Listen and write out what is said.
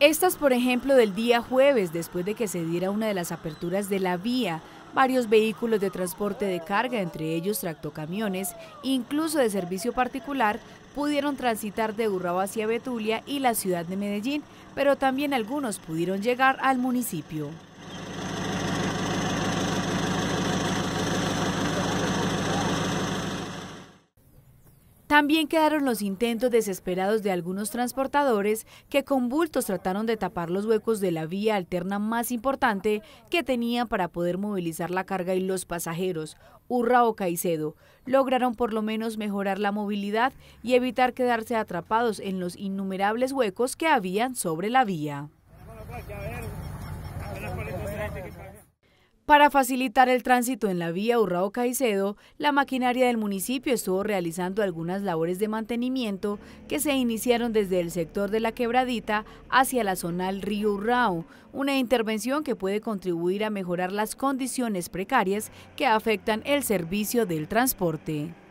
Estas, por ejemplo, del día jueves, después de que se diera una de las aperturas de la vía, varios vehículos de transporte de carga, entre ellos tractocamiones, incluso de servicio particular, pudieron transitar de Urrao hacia Betulia y la ciudad de Medellín, pero también algunos pudieron llegar al municipio. También quedaron los intentos desesperados de algunos transportadores que con bultos trataron de tapar los huecos de la vía alterna más importante que tenían para poder movilizar la carga y los pasajeros, Urra o Caicedo. Lograron por lo menos mejorar la movilidad y evitar quedarse atrapados en los innumerables huecos que habían sobre la vía. Pues, para facilitar el tránsito en la vía Urrao Caicedo, la maquinaria del municipio estuvo realizando algunas labores de mantenimiento que se iniciaron desde el sector de la Quebradita hacia la zona río Urrao, una intervención que puede contribuir a mejorar las condiciones precarias que afectan el servicio del transporte.